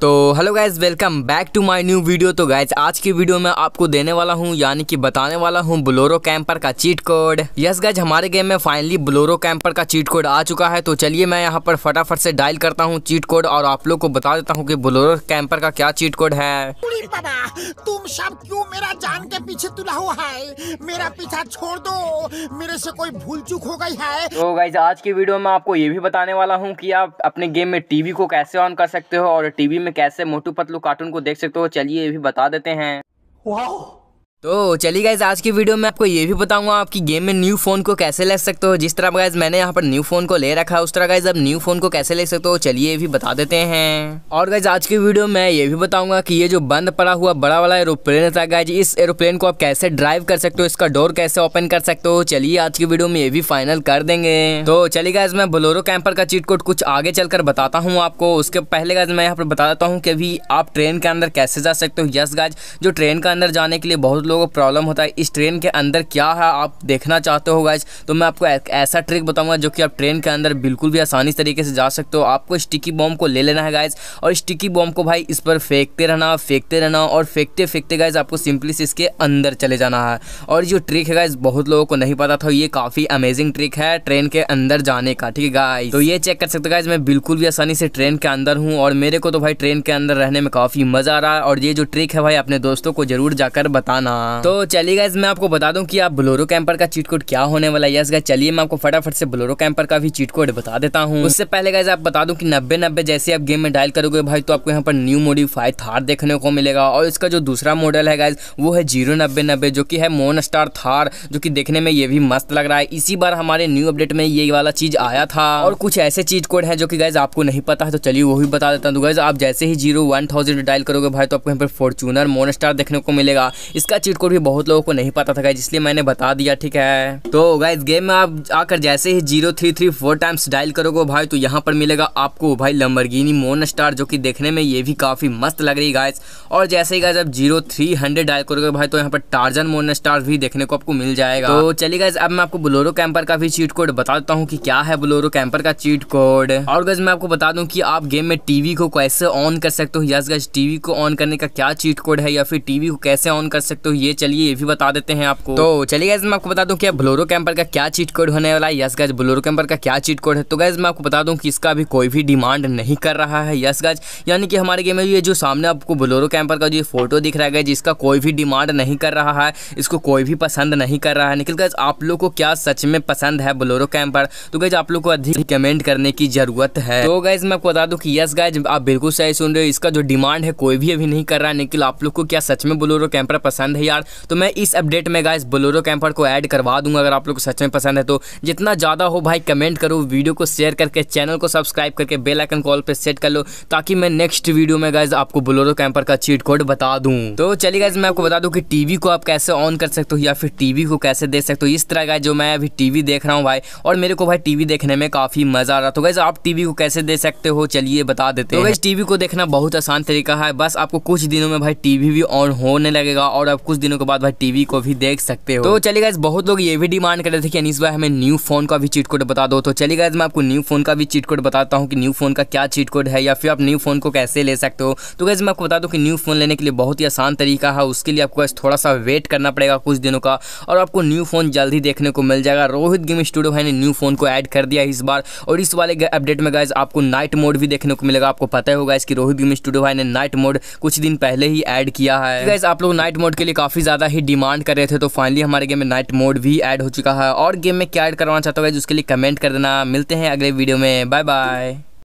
तो hello guys welcome back to my new video तो guys आज की वीडियो में आपको देने वाला हूँ यानी कि बताने वाला हूँ ब्लोरो कैंपर का चीट कोड यस गाइज हमारे गेम में फाइनली ब्लोरो कैंपर का चीट कोड आ चुका है तो चलिए मैं यहाँ पर फटाफट से डायल करता हूँ चीट कोड और आप लोग को बता देता हूँ की ब्लोरो कैंपर का क्या चीट कोड है तुम सब क्यों मेरा जान के पीछे तुला हुआ है मेरा पीछा छोड़ दो मेरे से कोई भूल चूक हो गई है तो गाइज आज की वीडियो में आपको ये भी बताने वाला हूँ की आप अपने गेम में टीवी को कैसे ऑन कर सकते हो और टीवी में कैसे मोटू पतलू कार्टून को देख सकते हो चलिए ये भी बता देते हैं वाह तो चलिए गाइज आज की वीडियो में आपको ये भी बताऊंगा आपकी गेम में न्यू फ़ोन को कैसे ले सकते हो जिस तरह गाइज मैंने यहाँ पर न्यू फ़ोन को ले रखा है उस तरह गाइज अब न्यू फ़ोन को कैसे ले सकते हो चलिए ये भी बता देते हैं और गाइज आज की वीडियो में ये भी बताऊंगा कि ये जो बंद पड़ा हुआ बड़ा वाला एरोप्लेन था गाइज इस एरोप्लेन को आप कैसे ड्राइव कर सकते हो इसका डोर कैसे ओपन कर सकते हो चलिए आज की वीडियो में ये भी फाइनल कर देंगे तो चलिए गाइज मैं बोलोरो कैंपर का चीट कोड कुछ आगे चलकर बताता हूँ आपको उसके पहले गाइज मैं यहाँ पर बता देता हूँ कि अभी आप ट्रेन के अंदर कैसे जा सकते हो यस गाइज जो ट्रेन के अंदर जाने के लिए बहुत लोग लोगों को प्रॉब्लम होता है इस ट्रेन के अंदर क्या है आप देखना चाहते हो गाइज तो मैं आपको ऐसा ट्रिक बताऊंगा जो कि आप ट्रेन के अंदर बिल्कुल भी आसानी तरीके से जा सकते हो आपको स्टिकी बॉम्ब को ले लेना है गाइज और स्टिकी बॉम्ब को भाई इस पर फेंकते रहना फेंकते रहना और फेंकते फेंकते गाइज आपको सिंपली से इसके अंदर चले जाना है और जो ट्रिक है गाइज बहुत लोगों को नहीं पता था ये काफ़ी अमेजिंग ट्रिक है ट्रेन के अंदर जाने का ठीक है गाइज तो ये चेक कर सकते गाइज मैं बिल्कुल भी आसानी से ट्रेन के अंदर हूँ और मेरे को तो भाई ट्रेन के अंदर रहने में काफ़ी मज़ा आ रहा है और ये जो ट्रिक है भाई अपने दोस्तों को ज़रूर जाकर बताना हाँ। तो चलिए गाइज मैं आपको बता दूं कि आप ब्लोरो कैंपर का चीट कोड क्या होने वाला है यस गाइज चलिए मैं आपको फटाफट से ब्लोरो कैंपर का भी चीट कोड बता देता हूँ उससे पहले गाइज आप बता दूं कि नब्बे नब्बे जैसे आप गेम में डायल करोगे भाई तो आपको यहाँ पर न्यू मोडिफाइड थार देखने को मिलेगा और इसका जो दूसरा मॉडल है गाइज वो है जीरो नब्बे नब्बे जो की है मोन स्टार थार जो की देखने में ये भी मस्त लग रहा है इसी बार हमारे न्यू अपडेट में ये वाला चीज आया था और कुछ ऐसे चीज कोड है जो की गाइज आपको नहीं पता है तो चलिए वो भी बता देता हूँ गाइज आप जैसे ही जीरो वन थाउजेंड डायल करोगे भाई तो आपको यहाँ पर फॉर्चूनर मोन स्टार देखने को मिलेगा इसका चीट कोड भी बहुत लोगों को नहीं पता था इसलिए मैंने बता दिया ठीक है तो गाइज गेम में आप आकर जैसे ही zero three three four times dial करोगे भाई तो यहाँ पर मिलेगा आपको भाई लंबरगिनी मोन स्टार जो कि देखने में ये भी काफ़ी मस्त लग रही गाइज और जैसे ही गाइज आप जीरो थ्री हंड्रेड डायल करोगे भाई तो यहाँ पर टार्जन मोन स्टार भी देखने को आपको मिल जाएगा तो चलिए गाइज अब मैं आपको बुलोरो कैंपर का भी चीट कोड बता देता हूँ की क्या है बुलोरो कैंपर का चीट कोड और गज मैं आपको बता दूँ की आप गेम में टीवी को कैसे ऑन कर सकते हो यस गज टीवी को ऑन करने का क्या चीट कोड है या फिर टीवी को कैसे ऑन कर सकते हो ये चलिए ये भी बता देते हैं आपको तो चलिए गैस मैं आपको बता दूं कि ब्लोरो कैंपर का क्या चीट कोड होने वाला है यस गज ब्लोरो कैंपर का क्या चीट कोड है तो गैस मैं आपको बता दूं कि इसका अभी कोई भी डिमांड नहीं कर रहा है यस गज यानी कि हमारे गेम में ये जो सामने आपको ब्लोरो कैंपर का जो फोटो दिख रहा है जिसका कोई भी डिमांड नहीं कर रहा है इसको कोई भी पसंद नहीं कर रहा है निकल गज आप लोग को क्या सच में पसंद है ब्लोरो कैंपर तो गैज आप लोग को अधिक कमेंट करने की जरूरत है तो गैज मैं आपको बता दूँ कि यस गैज आप बिल्कुल सही सुन रहे हो इसका जो डिमांड है कोई भी अभी नहीं कर रहा है निकल आप लोग को क्या सच में ब्लोरो कैंपर पसंद है भी यार तो मैं इस अपडेट में गाइस बोलोरो कैंपर को ऐड करवा दूंगा अगर आप लोग को सच में पसंद है तो जितना ज़्यादा हो भाई कमेंट करो वीडियो को शेयर करके चैनल को सब्सक्राइब करके बेलाइकन कॉल पर सेट कर लो ताकि मैं नेक्स्ट वीडियो में गाइज आपको बोलोरो कैंपर का चीट कोड बता दूँ तो चलिए गाइज मैं आपको बता दूँ कि टी को आप कैसे ऑन कर सकते हो या फिर टी को कैसे देख सकते हो इस तरह का जो मैं अभी टी देख रहा हूँ भाई और मेरे को भाई टी देखने में काफ़ी मज़ा आ रहा तो गाइज आप टी को कैसे देख सकते हो चलिए बता देते तो हैं टीवी को देखना बहुत आसान तरीका है बस आपको कुछ दिनों में भाई टीवी भी ऑन होने लगेगा और आप कुछ कुछ दिनों के बाद भाई टीवी को भी देख सकते हो तो चलिए गाइज बहुत लोग ये भी डिमांड कर रहे थे कि अनिस भाई हमें न्यू फोन का भी चीट कोड बता दो तो चलिए गाइज मैं आपको न्यू फोन का भी चीट कोड बताता हूँ कि न्यू फोन का क्या चीट कोड है या फिर आप न्यू फोन को कैसे ले सकते हो तो गैस मैं आपको बता दूँ कि न्यू फोन लेने के लिए बहुत ही आसान तरीका है उसके लिए आपको थोड़ा सा वेट करना पड़ेगा कुछ दिनों का और आपको न्यू फोन जल्द ही देखने को मिल जाएगा रोहित गेम स्टूडियो भाई ने न्यू फोन को ऐड कर दिया इस बार और इस वाले अपडेट में गाइज आपको नाइट मोड भी देखने को मिलेगा आपको पता होगा इसकी रोहित गेम स्टूडियो भाई ने नाइट मोड कुछ दिन पहले ही ऐड किया है गाइज तो आप लोग नाइट मोड के लिए काफ़ी ज़्यादा ही डिमांड कर रहे थे तो फाइनली हमारे गेम में नाइट मोड भी ऐड हो चुका है और गेम में क्या ऐड करवाना चाहता हूँ उसके लिए कमेंट कर देना मिलते हैं अगले वीडियो में बाय बाय